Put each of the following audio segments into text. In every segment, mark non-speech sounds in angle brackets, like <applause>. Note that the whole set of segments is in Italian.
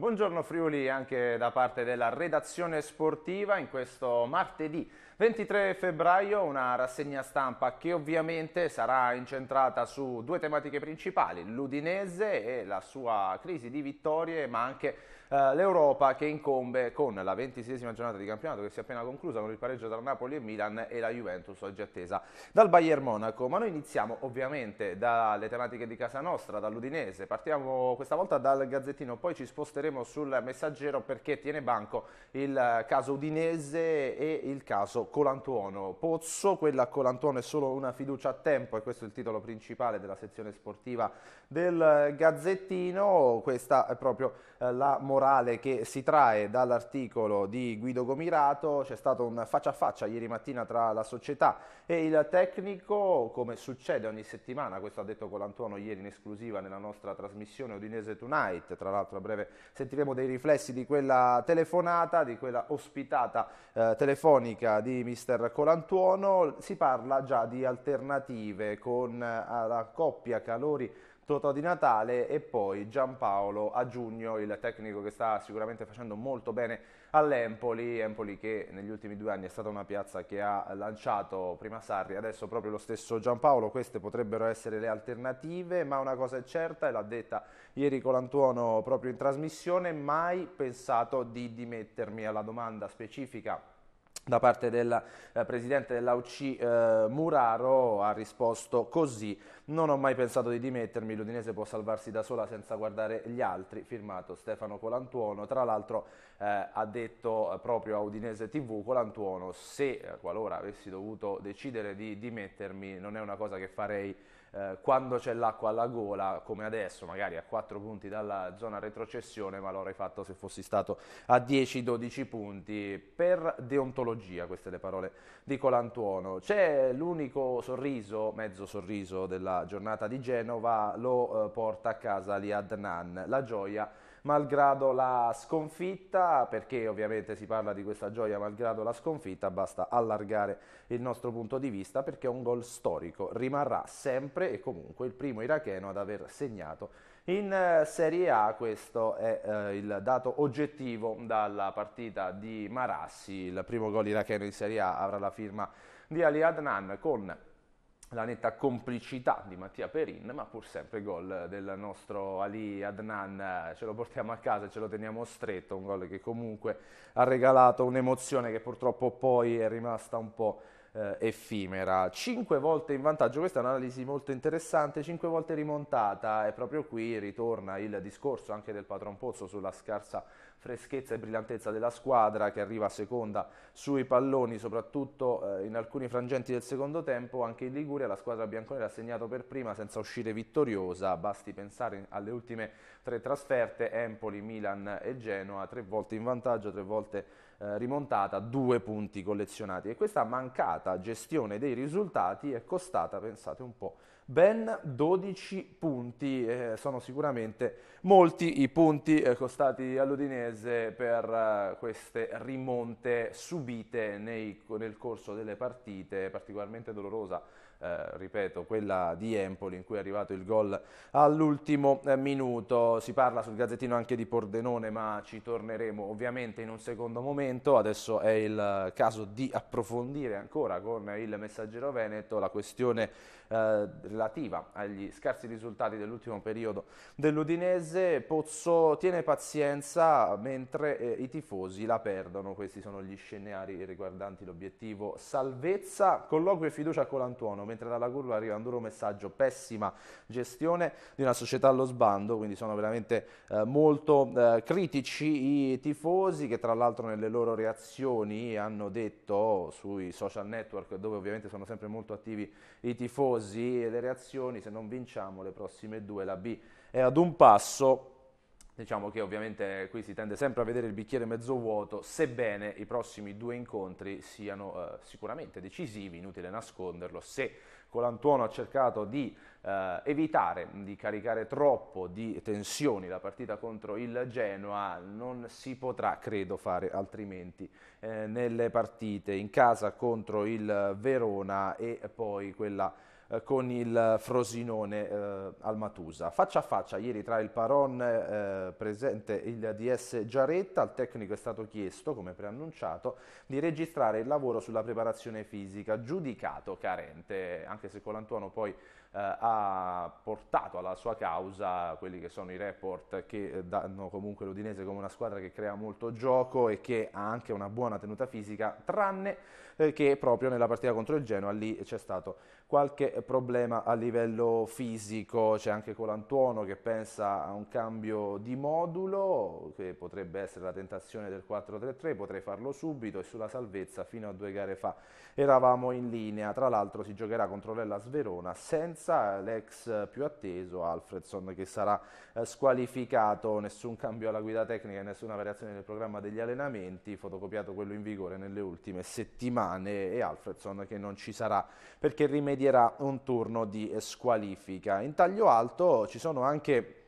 Buongiorno Friuli anche da parte della redazione sportiva in questo martedì 23 febbraio una rassegna stampa che ovviamente sarà incentrata su due tematiche principali, l'Udinese e la sua crisi di vittorie ma anche eh, l'Europa che incombe con la ventisesima giornata di campionato che si è appena conclusa con il pareggio tra Napoli e Milan e la Juventus oggi attesa dal Bayern Monaco, ma noi iniziamo ovviamente dalle tematiche di casa nostra, dall'Udinese, partiamo questa volta dal Gazzettino, poi ci sposteremo sul messaggero perché tiene banco il caso Udinese e il caso Colantuono. Pozzo, quella Colantuono è solo una fiducia a tempo e questo è il titolo principale della sezione sportiva del Gazzettino, questa è proprio eh, la morale che si trae dall'articolo di Guido Gomirato, c'è stato un faccia a faccia ieri mattina tra la società e il tecnico, come succede ogni settimana, questo ha detto Colantuono ieri in esclusiva nella nostra trasmissione Udinese Tonight, tra l'altro a breve sentiremo dei riflessi di quella telefonata, di quella ospitata eh, telefonica di mister Colantuono, si parla già di alternative con eh, la coppia Calori Totò di Natale e poi Giampaolo a giugno, il tecnico che sta sicuramente facendo molto bene all'Empoli, Empoli che negli ultimi due anni è stata una piazza che ha lanciato prima Sarri, adesso proprio lo stesso Giampaolo, queste potrebbero essere le alternative, ma una cosa è certa e l'ha detta ieri con Colantuono proprio in trasmissione, mai pensato di dimettermi alla domanda specifica da parte del eh, presidente dell'AUC eh, Muraro ha risposto così non ho mai pensato di dimettermi l'Udinese può salvarsi da sola senza guardare gli altri firmato Stefano Colantuono tra l'altro eh, ha detto eh, proprio a Udinese TV Colantuono se eh, qualora avessi dovuto decidere di dimettermi non è una cosa che farei eh, quando c'è l'acqua alla gola, come adesso, magari a 4 punti dalla zona retrocessione, ma l'avrei fatto se fossi stato a 10-12 punti per deontologia, queste le parole di Colantuono. C'è l'unico sorriso, mezzo sorriso della giornata di Genova, lo eh, porta a casa Liad Nan, la gioia malgrado la sconfitta, perché ovviamente si parla di questa gioia malgrado la sconfitta, basta allargare il nostro punto di vista perché è un gol storico, rimarrà sempre e comunque il primo iracheno ad aver segnato in eh, Serie A questo è eh, il dato oggettivo dalla partita di Marassi, il primo gol iracheno in Serie A avrà la firma di Ali Adnan con la netta complicità di Mattia Perin, ma pur sempre gol del nostro Ali Adnan, ce lo portiamo a casa, ce lo teniamo stretto, un gol che comunque ha regalato un'emozione che purtroppo poi è rimasta un po' eh, effimera. Cinque volte in vantaggio, questa è un'analisi molto interessante, cinque volte rimontata e proprio qui ritorna il discorso anche del patron Pozzo sulla scarsa freschezza e brillantezza della squadra che arriva seconda sui palloni, soprattutto eh, in alcuni frangenti del secondo tempo, anche in Liguria la squadra bianconera ha segnato per prima senza uscire vittoriosa, basti pensare alle ultime tre trasferte, Empoli, Milan e Genoa, tre volte in vantaggio, tre volte in eh, rimontata due punti collezionati e questa mancata gestione dei risultati è costata, pensate un po', ben 12 punti, eh, sono sicuramente molti i punti eh, costati all'Udinese per eh, queste rimonte subite nei, nel corso delle partite, particolarmente dolorosa eh, ripeto, quella di Empoli in cui è arrivato il gol all'ultimo eh, minuto. Si parla sul Gazzettino anche di Pordenone, ma ci torneremo ovviamente in un secondo momento. Adesso è il caso di approfondire ancora con il messaggero Veneto la questione eh, relativa agli scarsi risultati dell'ultimo periodo dell'Udinese. Pozzo tiene pazienza mentre eh, i tifosi la perdono. Questi sono gli scenari riguardanti l'obiettivo salvezza. Colloquio e fiducia a Colantuono, mentre dalla curva arriva un duro messaggio, pessima gestione di una società allo sbando, quindi sono veramente eh, molto eh, critici i tifosi che tra l'altro nelle loro reazioni hanno detto sui social network dove ovviamente sono sempre molto attivi i tifosi così le reazioni, se non vinciamo le prossime due la B è ad un passo. Diciamo che ovviamente qui si tende sempre a vedere il bicchiere mezzo vuoto, sebbene i prossimi due incontri siano eh, sicuramente decisivi, inutile nasconderlo, se Colantuono ha cercato di eh, evitare di caricare troppo di tensioni la partita contro il Genoa, non si potrà, credo, fare altrimenti eh, nelle partite in casa contro il Verona e poi quella eh, con il Frosinone eh, al Matusa. Faccia a faccia ieri tra il Paron eh, presente il DS Giaretta, al tecnico è stato chiesto, come preannunciato, di registrare il lavoro sulla preparazione fisica, giudicato carente, anche se Colantuono poi eh, ha portato alla sua causa quelli che sono i report che eh, danno comunque l'Udinese come una squadra che crea molto gioco e che ha anche una buona tenuta fisica, tranne eh, che proprio nella partita contro il Genoa lì c'è stato qualche problema a livello fisico, c'è anche Colantuono che pensa a un cambio di modulo, che potrebbe essere la tentazione del 4-3-3, potrei farlo subito e sulla salvezza fino a due gare fa eravamo in linea, tra l'altro si giocherà contro l'Ellas Verona senza partenza l'ex più atteso Alfredson che sarà eh, squalificato, nessun cambio alla guida tecnica e nessuna variazione nel programma degli allenamenti, fotocopiato quello in vigore nelle ultime settimane e Alfredson che non ci sarà perché rimedierà un turno di squalifica. In taglio alto ci sono anche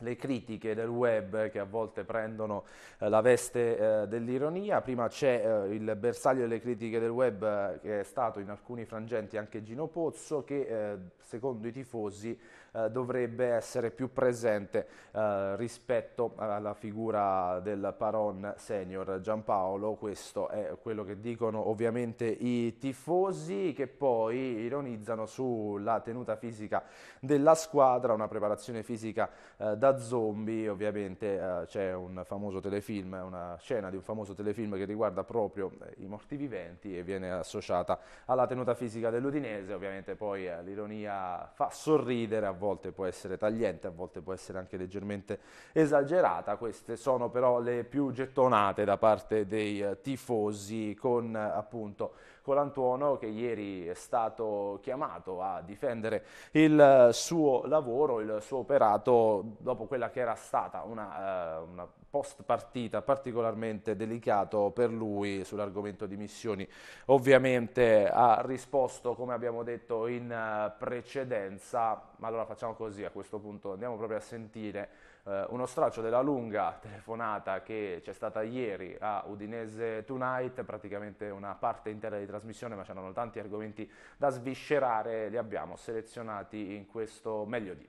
le critiche del web che a volte prendono eh, la veste eh, dell'ironia. Prima c'è eh, il bersaglio delle critiche del web eh, che è stato in alcuni frangenti anche Gino Pozzo che eh, secondo i tifosi eh, dovrebbe essere più presente eh, rispetto alla figura del Paron Senior Giampaolo, questo è quello che dicono ovviamente i tifosi che poi ironizzano sulla tenuta fisica della squadra, una preparazione fisica eh, da zombie, ovviamente eh, c'è un famoso telefilm, una scena di un famoso telefilm che riguarda proprio eh, i morti viventi e viene associata alla tenuta fisica dell'Udinese, ovviamente poi l'ironia fa sorridere a volte volte può essere tagliente, a volte può essere anche leggermente esagerata, queste sono però le più gettonate da parte dei tifosi con appunto Colantuono che ieri è stato chiamato a difendere il eh, suo lavoro, il suo operato dopo quella che era stata una, eh, una post partita particolarmente delicato per lui sull'argomento di missioni. Ovviamente ha risposto come abbiamo detto in eh, precedenza, ma allora facciamo così a questo punto andiamo proprio a sentire eh, uno straccio della lunga telefonata che c'è stata ieri a Udinese Tonight, praticamente una parte intera di trasmissione, ma c'erano tanti argomenti da sviscerare, li abbiamo selezionati in questo meglio di.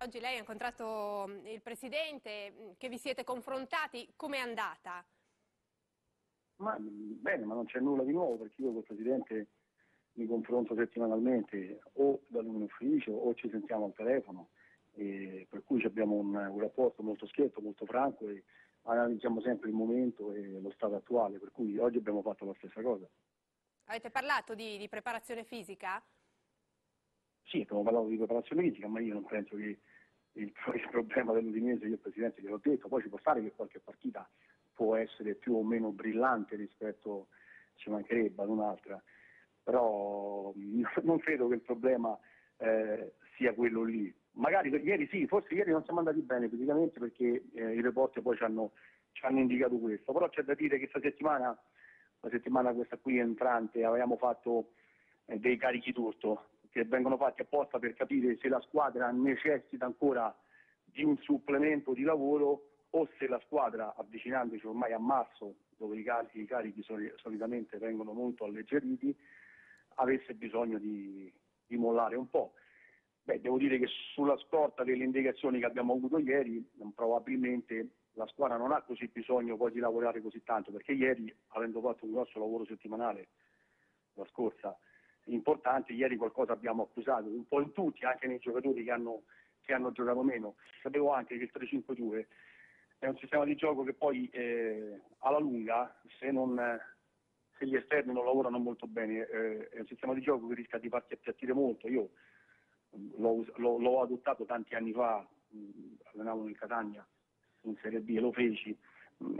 Oggi lei ha incontrato mm, il Presidente, mm, che vi siete confrontati, com'è andata? Ma, mm, bene, ma non c'è nulla di nuovo perché io col Presidente mi confronto settimanalmente o dall'ufficio o ci sentiamo al telefono per cui abbiamo un, un, rapporto molto schietto, molto franco e analizziamo sempre il momento e lo stato attuale, per cui oggi abbiamo fatto la stessa cosa. Avete parlato di, di preparazione fisica? Sì, abbiamo parlato di preparazione fisica, ma io non penso che il, il problema dell'Udinese, io Presidente glielo ho detto, poi ci può stare che qualche partita può essere più o meno brillante rispetto, ci mancherebbe, ad un'altra, però non credo che il problema eh, sia quello lì, magari ieri sì, forse ieri non siamo andati bene fisicamente perché eh, i report poi ci hanno, ci hanno, indicato questo, però c'è da dire che questa settimana, la settimana questa qui entrante, avevamo fatto eh, dei carichi d'urto che vengono fatti apposta per capire se la squadra necessita ancora di un supplemento di lavoro o se la squadra, avvicinandoci ormai a marzo, dove i carichi, i carichi soli, solitamente vengono molto alleggeriti, avesse bisogno di, di mollare un po'. Beh, devo dire che sulla scorta delle indicazioni che abbiamo avuto ieri, probabilmente la squadra non ha così bisogno poi di lavorare così tanto, perché ieri, avendo fatto un grosso lavoro settimanale la scorsa, importante, ieri qualcosa abbiamo accusato, un po' in tutti, anche nei giocatori che hanno, che hanno giocato meno. Sapevo anche che il 3-5-2 è un sistema di gioco che poi eh, alla lunga, se, non, se, gli esterni non lavorano molto bene, eh, è un sistema di gioco che rischia di farti appiattire molto. Io l'ho, l'ho, l'ho adottato tanti anni fa, allenavo nel Catania in Serie B e lo feci,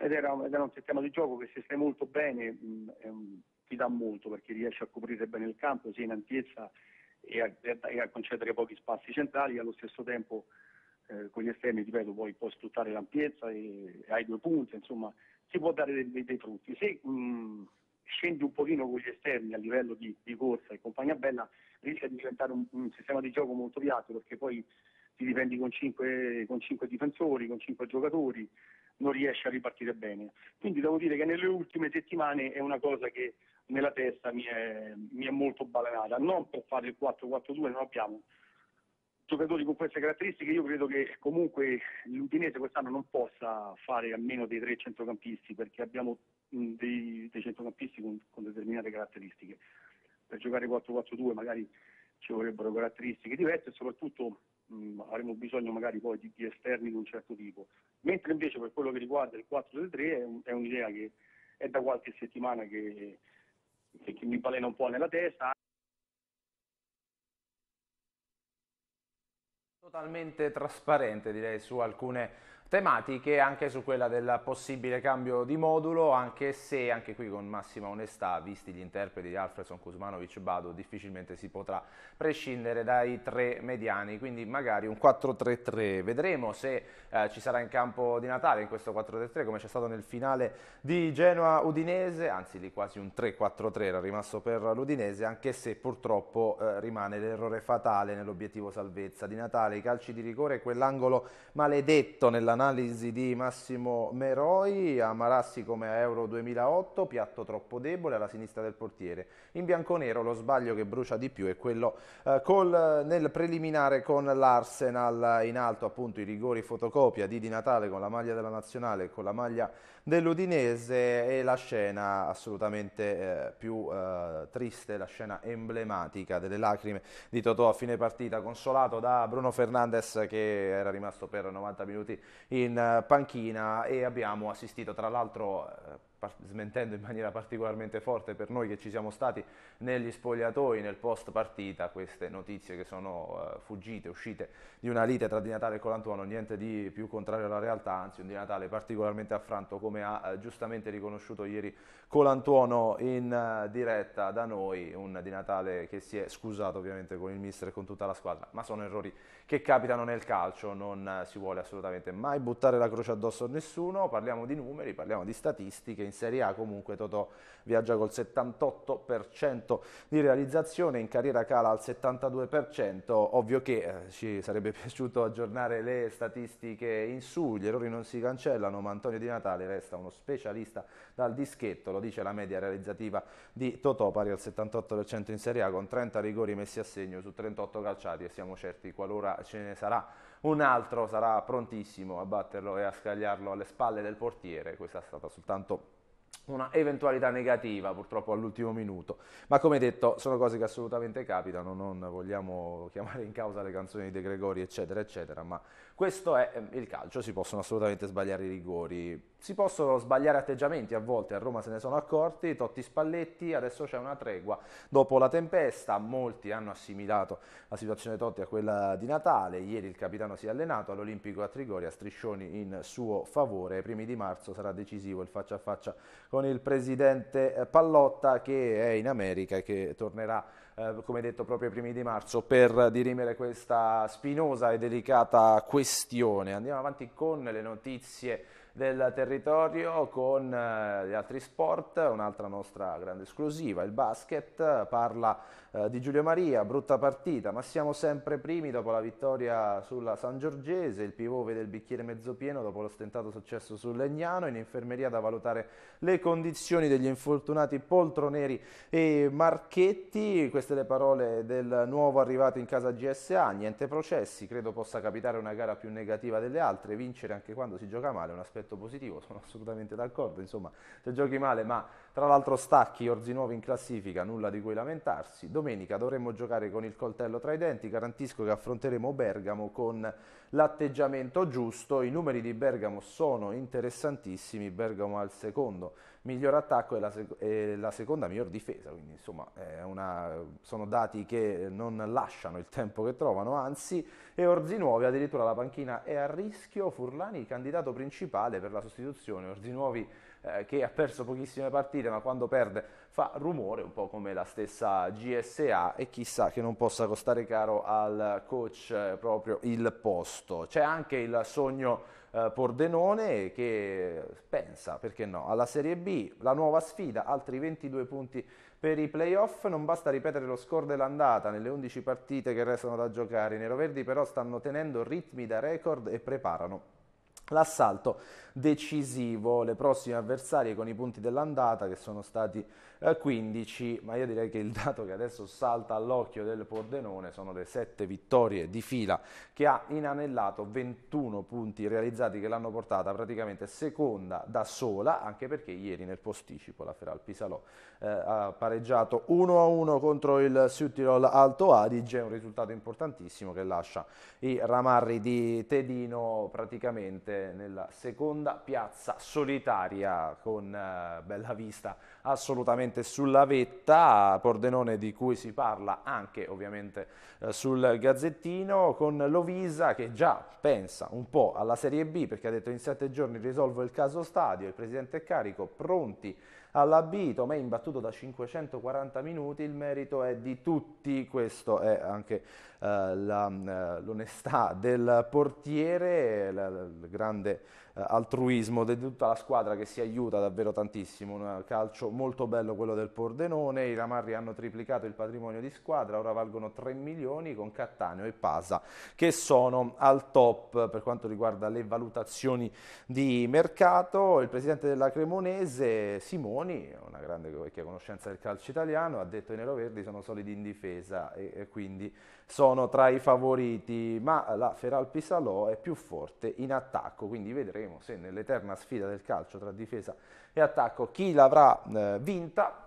ed era, ed era, un sistema di gioco che se stai molto bene mh, ehm, ti dà molto perché riesci a coprire bene il campo sia in ampiezza e a, e a concedere pochi spazi centrali e allo stesso tempo eh, con gli esterni, ripeto, poi puoi sfruttare l'ampiezza e, e hai due punti, insomma si può dare dei, dei, dei frutti. Se mh, scendi un pochino con gli esterni a livello di, di corsa e compagnia bella rischia di diventare un, un sistema di gioco molto piatto perché poi ti difendi con 5, con 5 difensori, con 5 giocatori, non riesci a ripartire bene. Quindi devo dire che nelle ultime settimane è una cosa che nella testa mi è, mi è molto balenata, non per fare il 4-4-2, non abbiamo giocatori con queste caratteristiche, io credo che comunque l'Udinese quest'anno non possa fare a meno dei tre centrocampisti perché abbiamo dei, dei centrocampisti con, con determinate caratteristiche per giocare 4-4-2 magari ci vorrebbero caratteristiche diverse e soprattutto mh, avremo bisogno magari poi di, di, esterni di un certo tipo. Mentre invece per quello che riguarda il 4-3 è, un, è un'idea che è da qualche settimana che, che, che mi balena un po' nella testa. Totalmente trasparente direi su alcune tematiche anche su quella del possibile cambio di modulo, anche se anche qui con massima onestà, visti gli interpreti di Alfredson, Kuzmanovic e Bado, difficilmente si potrà prescindere dai tre mediani, quindi magari un 4-3-3. Vedremo se eh, ci sarà in campo di Natale in questo 4-3-3 come c'è stato nel finale di Genoa-Udinese, anzi lì quasi un 3-4-3 era rimasto per l'Udinese, anche se purtroppo eh, rimane l'errore fatale nell'obiettivo salvezza di Natale, i calci di rigore e quell'angolo maledetto nella l'analisi di Massimo Meroi, a Marassi come a Euro 2008, piatto troppo debole alla sinistra del portiere. In bianco-nero lo sbaglio che brucia di più è quello eh, col, nel preliminare con l'Arsenal in alto, appunto i rigori fotocopia di Di Natale con la maglia della Nazionale e con la maglia dell'Udinese e la scena assolutamente eh, più eh, triste, la scena emblematica delle lacrime di Totò a fine partita, consolato da Bruno Fernandes che era rimasto per 90 minuti in eh, panchina e abbiamo assistito tra l'altro eh, smentendo in maniera particolarmente forte per noi che ci siamo stati negli spogliatoi nel post partita queste notizie che sono uh, fuggite, uscite di una lite tra Di Natale e Colantuono, niente di più contrario alla realtà, anzi un Di Natale particolarmente affranto come ha uh, giustamente riconosciuto ieri Colantuono in uh, diretta da noi, un Di Natale che si è scusato ovviamente con il mister e con tutta la squadra, ma sono errori che capitano nel calcio, non si vuole assolutamente mai buttare la croce addosso a nessuno, parliamo di numeri, parliamo di statistiche, in Serie A comunque Totò viaggia col 78% di realizzazione, in carriera cala al 72%, ovvio che eh, ci sarebbe <laughs> piaciuto aggiornare le statistiche in su, gli errori non si cancellano ma Antonio Di Natale resta uno specialista dal dischetto, lo dice la media realizzativa di Totò pari al 78% in Serie A con 30 rigori messi a segno su 38 calciati e siamo certi qualora ce ne sarà un altro sarà prontissimo a batterlo e a scagliarlo alle spalle del portiere, questa è stata soltanto una eventualità negativa purtroppo all'ultimo minuto. Ma come detto, sono cose che assolutamente capitano, non vogliamo chiamare in causa le canzoni di De Gregori, eccetera, eccetera, ma questo è ehm, il calcio, si possono assolutamente sbagliare i rigori, si possono sbagliare atteggiamenti a volte, a Roma se ne sono accorti, Totti Spalletti, adesso c'è una tregua dopo la tempesta, molti hanno assimilato la situazione Totti a quella di Natale, ieri il capitano si è allenato all'Olimpico a Trigoria, striscioni in suo favore, ai primi di marzo sarà decisivo il faccia a faccia con il presidente eh, Pallotta che è in America e che tornerà eh, come detto proprio ai primi di marzo per dirimere questa spinosa e delicata questione. Andiamo avanti con le notizie del territorio con eh, gli altri sport, un'altra nostra grande esclusiva, il basket, parla eh, di Giulio Maria, brutta partita, ma siamo sempre primi dopo la vittoria sulla San Giorgese, il pivot vede il bicchiere mezzo pieno dopo lo stentato successo sul Legnano, in infermeria da valutare le condizioni degli infortunati Poltroneri e Marchetti, queste le parole del nuovo arrivato in casa GSA, niente processi, credo possa capitare una gara più negativa delle altre, vincere anche quando si gioca male è un aspetto positivo, sono assolutamente d'accordo, insomma se giochi male ma tra l'altro stacchi, orzi nuovi in classifica, nulla di cui lamentarsi. Domenica dovremmo giocare con il coltello tra i denti, garantisco che affronteremo Bergamo con l'atteggiamento giusto. I numeri di Bergamo sono interessantissimi, Bergamo ha il secondo miglior attacco e la, sec e la seconda miglior difesa, quindi insomma una, sono dati che non lasciano il tempo che trovano, anzi, e Orzi Nuovi addirittura la panchina è a rischio, Furlani candidato principale per la sostituzione, Orzi Nuovi eh, che ha perso pochissime partite ma quando perde fa rumore un po' come la stessa GSA e chissà che non possa costare caro al coach eh, proprio il posto. C'è anche il sogno eh, Pordenone che pensa, perché no, alla Serie B, la nuova sfida, altri 22 punti per i playoff, non basta ripetere lo score dell'andata nelle 11 partite che restano da giocare, i neroverdi però stanno tenendo ritmi da record e preparano l'assalto decisivo, le prossime avversarie con i punti dell'andata che sono stati 15, eh, ma io direi che il dato che adesso salta all'occhio del Pordenone sono le 7 vittorie di fila che ha inanellato 21 punti realizzati che l'hanno portata praticamente seconda da sola, anche perché ieri nel posticipo la Feral Pisalò eh, ha pareggiato 1-1 contro il Südtirol Alto Adige, è un risultato importantissimo che lascia i ramarri di Tedino praticamente nella seconda piazza solitaria con eh, bella vista assolutamente ovviamente sulla vetta, Pordenone di cui si parla anche ovviamente eh, sul Gazzettino, con Lovisa che già pensa un po' alla Serie B perché ha detto in sette giorni risolvo il caso stadio, il presidente è carico, pronti alla B, Tomè imbattuto da 540 minuti, il merito è di tutti, questo è anche eh, la, eh, l'onestà del portiere, la, il grande eh, altruismo di tutta la squadra che si aiuta davvero tantissimo, un calcio molto bello quello del Pordenone, i Ramarri hanno triplicato il patrimonio di squadra, ora valgono 3 milioni con Cattaneo e Pasa che sono al top per quanto riguarda le valutazioni di mercato, il presidente della Cremonese Simoni, una grande vecchia conoscenza del calcio italiano, ha detto i neroverdi sono solidi in difesa e, e quindi sono sono tra i favoriti, ma la Feralpisalò è più forte in attacco, quindi vedremo se nell'eterna sfida del calcio tra difesa e attacco chi l'avrà eh, vinta,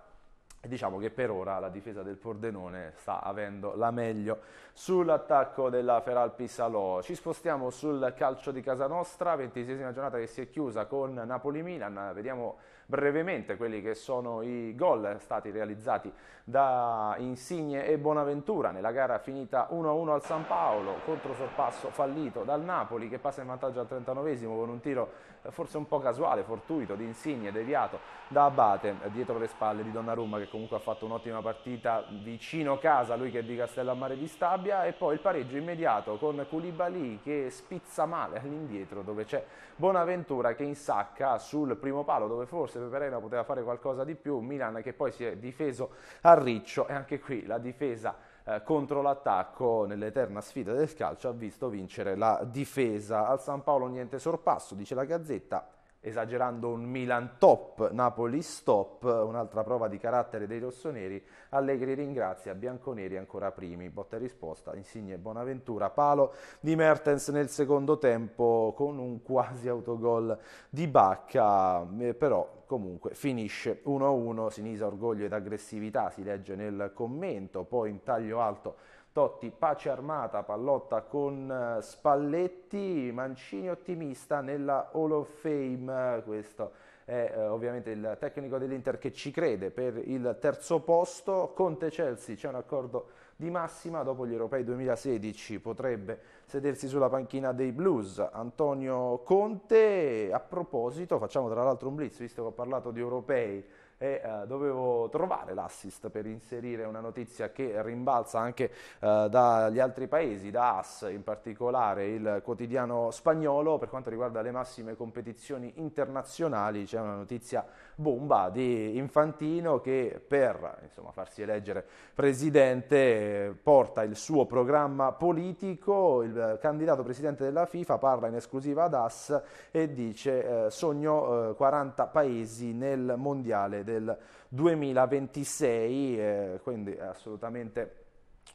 diciamo che per ora la difesa del Pordenone sta avendo la meglio sull'attacco della Feral Pisalò. Ci spostiamo sul calcio di casa nostra, ventisesima giornata che si è chiusa con Napoli-Milan, vediamo brevemente quelli che sono i gol stati realizzati da Insigne e Bonaventura nella gara finita 1-1 al San Paolo, controsorpasso fallito dal Napoli che passa in vantaggio al 39 con un tiro forse un po' casuale, fortuito, di Insigne deviato da Abate dietro le spalle di Donnarumma che comunque ha fatto un'ottima partita vicino casa, lui che è di Castellammare di Stabia e poi il pareggio immediato con Koulibaly che spizza male all'indietro dove c'è Bonaventura che insacca sul primo palo dove forse Peperena poteva fare qualcosa di più, Milan che poi si è difeso a riccio e anche qui la difesa eh, contro l'attacco nell'eterna sfida del calcio ha visto vincere la difesa. Al San Paolo niente sorpasso, dice la Gazzetta, esagerando un Milan top, Napoli stop, un'altra prova di carattere dei rossoneri, Allegri ringrazia, Bianconeri ancora primi, botta e risposta, Insigne Bonaventura, palo di Mertens nel secondo tempo con un quasi autogol di Bacca, eh, però comunque finisce 1-1, Sinisa orgoglio ed aggressività si legge nel commento, poi in taglio alto Totti, pace armata, pallotta con eh, Spalletti, Mancini ottimista nella Hall of Fame, questo è eh, ovviamente il tecnico dell'Inter che ci crede per il terzo posto, Conte Chelsea c'è un accordo di massima, dopo gli europei 2016 potrebbe sedersi sulla panchina dei Blues, Antonio Conte, a proposito facciamo tra l'altro un blitz visto che ho parlato di europei, e eh, dovevo trovare l'assist per inserire una notizia che rimbalza anche eh, dagli altri paesi, da AS in particolare il quotidiano spagnolo per quanto riguarda le massime competizioni internazionali, c'è una notizia bomba di Infantino che per insomma, farsi eleggere presidente eh, porta il suo programma politico, il eh, candidato presidente della FIFA parla in esclusiva ad AS e dice eh, sogno eh, 40 paesi nel mondiale del 2026, eh, quindi assolutamente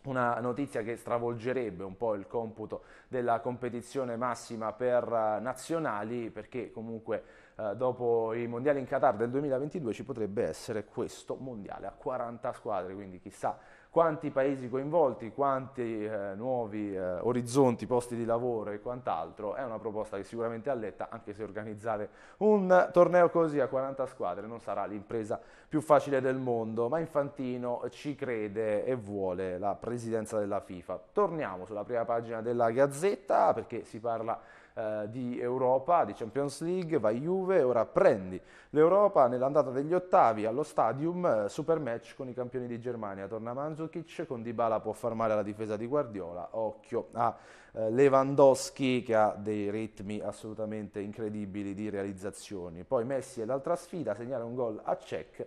una notizia che stravolgerebbe un po' il computo della competizione massima per eh, nazionali perché comunque eh, dopo i mondiali in Qatar del 2022 ci potrebbe essere questo mondiale a 40 squadre, quindi chissà quanti paesi coinvolti, quanti eh, nuovi eh, orizzonti, posti di lavoro e quant'altro, è una proposta che sicuramente ha alletta, anche se organizzare un torneo così a 40 squadre non sarà l'impresa più facile del mondo, ma Infantino ci crede e vuole la presidenza della FIFA. Torniamo sulla prima pagina della Gazzetta perché si parla eh, di Europa, di Champions League, vai Juve, ora prendi l'Europa nell'andata degli ottavi allo Stadium, eh, super match con i campioni di Germania, torna Mandzukic, con Dybala può far male alla difesa di Guardiola, occhio a eh, Lewandowski che ha dei ritmi assolutamente incredibili di realizzazioni, poi Messi è l'altra sfida, segnare un gol a Cech,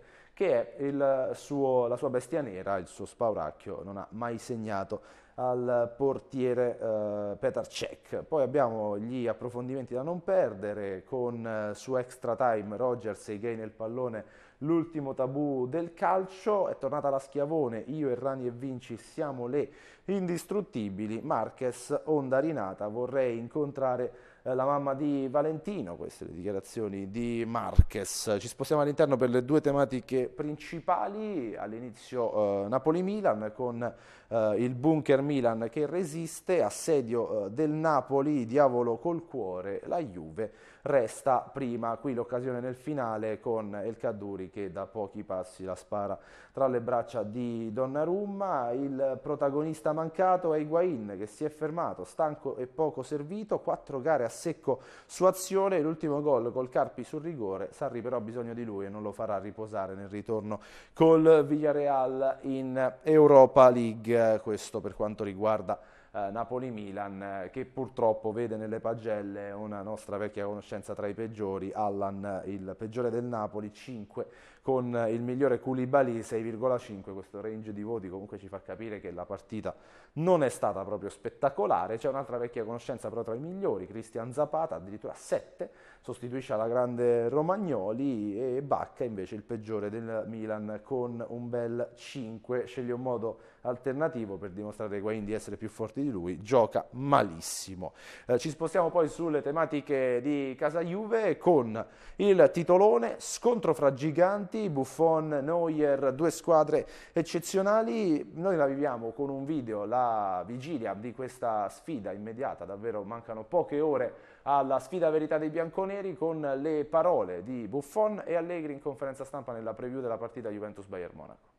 che è suo, la sua bestia nera, il suo spauracchio, non ha mai segnato al portiere eh, Petar Cech. Poi abbiamo gli approfondimenti da non perdere con eh, su extra time Rogers e gay nel pallone l'ultimo tabù del calcio, è tornata la schiavone, io e Rani e Vinci siamo le indistruttibili, Marques, onda rinata, vorrei incontrare eh, la mamma di Valentino, queste le dichiarazioni di Marquez. Ci spostiamo all'interno per le due tematiche principali, all'inizio eh, Napoli-Milan con eh, il bunker Milan che resiste, assedio eh, del Napoli, diavolo col cuore, la Juve resta prima, qui l'occasione nel finale con El Caduri che da pochi passi la spara tra le braccia di Donnarumma, il protagonista mancato è Higuain che si è fermato, stanco e poco servito, quattro gare a secco su azione. L'ultimo gol col Carpi sul rigore. Sarri però ha bisogno di lui e non lo farà riposare nel ritorno col Villarreal in Europa League. Questo per quanto riguarda eh, Napoli-Milan eh, che purtroppo vede nelle pagelle una nostra vecchia conoscenza tra i peggiori, Allan il peggiore del Napoli, 5 con il migliore Koulibaly 6,5, questo range di voti comunque ci fa capire che la partita non è stata proprio spettacolare, c'è un'altra vecchia conoscenza però tra i migliori, Cristian Zapata addirittura 7, sostituisce alla grande Romagnoli e Bacca invece il peggiore del Milan con un bel 5, sceglie un modo alternativo per dimostrare ai Guain di essere più forti di lui, gioca malissimo. Eh, ci spostiamo poi sulle tematiche di Casa Juve con il titolone scontro fra giganti Spalletti, Buffon, Neuer, due squadre eccezionali. Noi la viviamo con un video, la vigilia di questa sfida immediata, davvero mancano poche ore alla sfida verità dei bianconeri con le parole di Buffon e Allegri in conferenza stampa nella preview della partita Juventus-Bayern Monaco.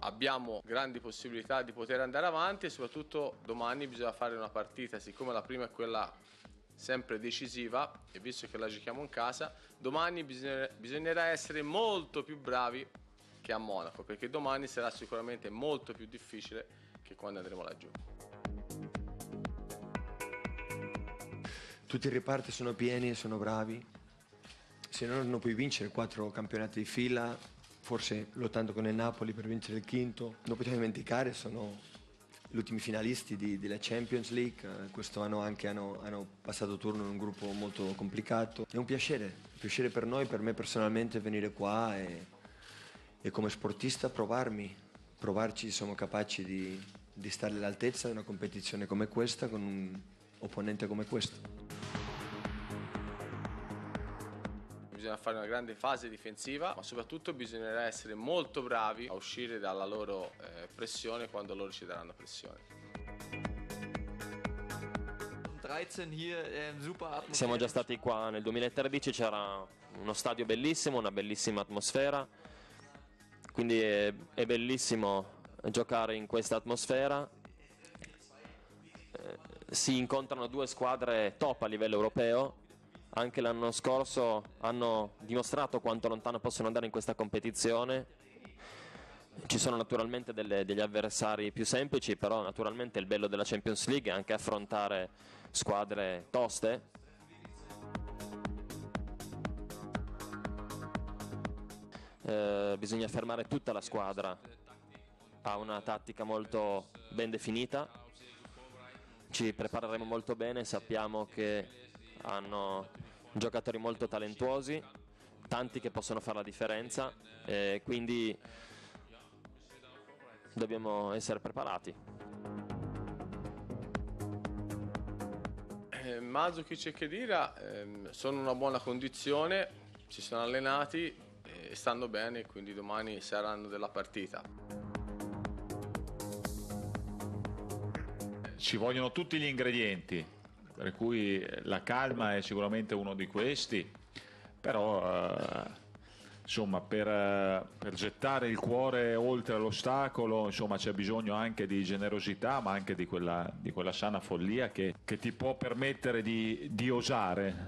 abbiamo grandi possibilità di poter andare avanti e soprattutto domani bisogna fare una partita, siccome la prima è quella sempre decisiva e visto che la giochiamo in casa, domani bisognerà essere molto più bravi che a Monaco, perché domani sarà sicuramente molto più difficile che quando andremo laggiù. Tutti i reparti sono pieni e sono bravi. Se no non puoi vincere quattro campionati di fila, forse lottando con il Napoli per vincere il quinto. Non possiamo dimenticare, sono gli ultimi finalisti di, della Champions League, eh, questo anno anche hanno, hanno, passato turno in un gruppo molto complicato. È un piacere, un piacere per noi, per me personalmente venire qua e, e come sportista provarmi, provarci siamo capaci di, di stare all'altezza di una competizione come questa con un opponente come questo. bisogna fare una grande fase difensiva, ma soprattutto bisognerà essere molto bravi a uscire dalla loro eh, pressione quando loro ci daranno pressione. Äh, Siamo già stati qua nel 2013, c'era uno stadio bellissimo, una bellissima atmosfera, quindi è, è bellissimo giocare in questa atmosfera. Eh, si incontrano due squadre top a livello europeo, anche l'anno scorso hanno dimostrato quanto lontano possono andare in questa competizione. Ci sono naturalmente delle, degli avversari più semplici, però naturalmente il bello della Champions League è anche affrontare squadre toste. Eh, bisogna fermare tutta la squadra, ha una tattica molto ben definita, ci prepareremo molto bene, sappiamo che hanno giocatori molto talentuosi, tanti che possono fare la differenza, eh, quindi dobbiamo essere preparati. Eh, Mazzukic e Chedira ehm, sono in una buona condizione, si sono allenati e stanno bene, quindi domani saranno della partita. Ci vogliono tutti gli ingredienti, per cui eh, la calma è sicuramente uno di questi, però eh, insomma, per, eh, per, gettare il cuore oltre l'ostacolo insomma, c'è bisogno anche di generosità, ma anche di quella, di quella sana follia che, che, ti può permettere di, di osare.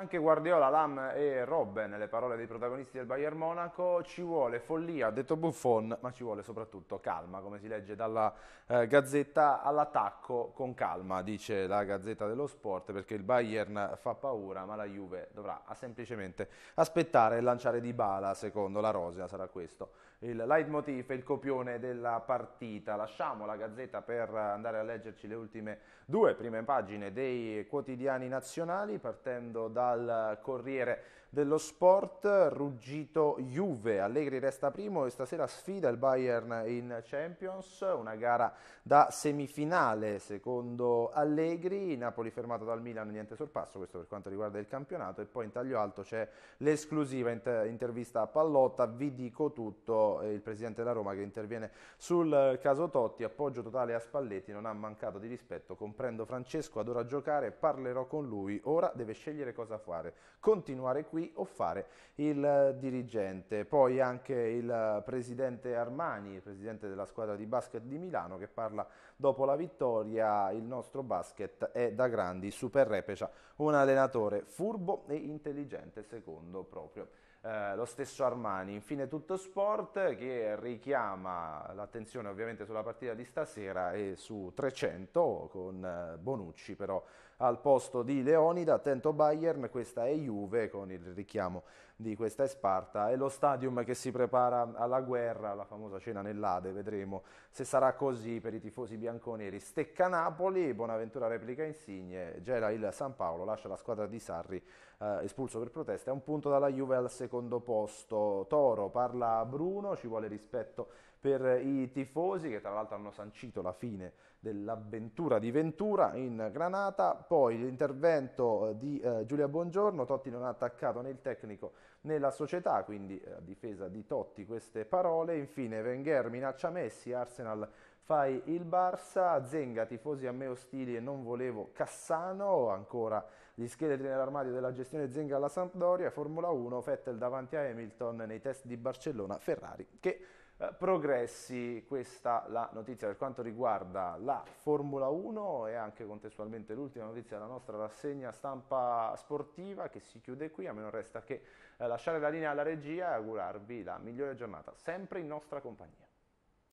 Anche Guardiola, Lam e Robben, le parole dei protagonisti del Bayern Monaco, ci vuole follia, ha detto Buffon, ma ci vuole soprattutto calma, come si legge dalla eh, Gazzetta, all'attacco con calma, dice la Gazzetta dello Sport, perché il Bayern fa paura, ma la Juve dovrà semplicemente aspettare e lanciare di bala, secondo la Rosea sarà questo. Il leitmotiv, il copione della partita. Lasciamo la Gazzetta per andare a leggerci le ultime due prime pagine dei quotidiani nazionali, partendo da al eh, Corriere dello sport, ruggito Juve, Allegri resta primo e stasera sfida il Bayern in Champions, una gara da semifinale secondo Allegri, Napoli fermato dal Milan, niente sorpasso, questo per quanto riguarda il campionato e poi in taglio alto c'è l'esclusiva inter intervista a Pallotta, vi dico tutto, eh, il presidente della Roma che interviene sul caso Totti, appoggio totale a Spalletti, non ha mancato di rispetto, comprendo Francesco, adora giocare, parlerò con lui, ora deve scegliere cosa fare, continuare qui qui o fare il dirigente. Poi anche il presidente Armani, il presidente della squadra di basket di Milano, che parla dopo la vittoria, il nostro basket è da grandi, super repecia, un allenatore furbo e intelligente secondo proprio. Eh, lo stesso Armani. Infine tutto sport che richiama l'attenzione ovviamente sulla partita di stasera e su 300 con eh, Bonucci però al posto di Leonida, attento Bayern, questa è Juve con il richiamo di questa è Sparta, è lo stadium che si prepara alla guerra, la famosa cena nell'Ade, vedremo se sarà così per i tifosi bianconeri. Stecca Napoli, Bonaventura replica Insigne, gela il San Paolo, lascia la squadra di Sarri eh, espulso per proteste, a un punto dalla Juve al secondo posto. Toro parla a Bruno, ci vuole rispetto per i tifosi che tra l'altro hanno sancito la fine dell'avventura di Ventura in Granata, poi l'intervento eh, di eh, Giulia Buongiorno, Totti non ha attaccato né il tecnico né la società, quindi eh, a difesa di Totti queste parole, infine Wenger minaccia Messi, Arsenal fai il Barça, Zenga tifosi a me ostili e non volevo Cassano, ancora gli scheletri nell'armadio della gestione Zenga alla Sampdoria, Formula 1, Vettel davanti a Hamilton nei test di Barcellona, Ferrari che eh, progressi, questa la notizia per quanto riguarda la Formula 1 e anche contestualmente l'ultima notizia della nostra rassegna stampa sportiva che si chiude qui, a me non resta che eh, lasciare la linea alla regia e augurarvi la migliore giornata, sempre in nostra compagnia.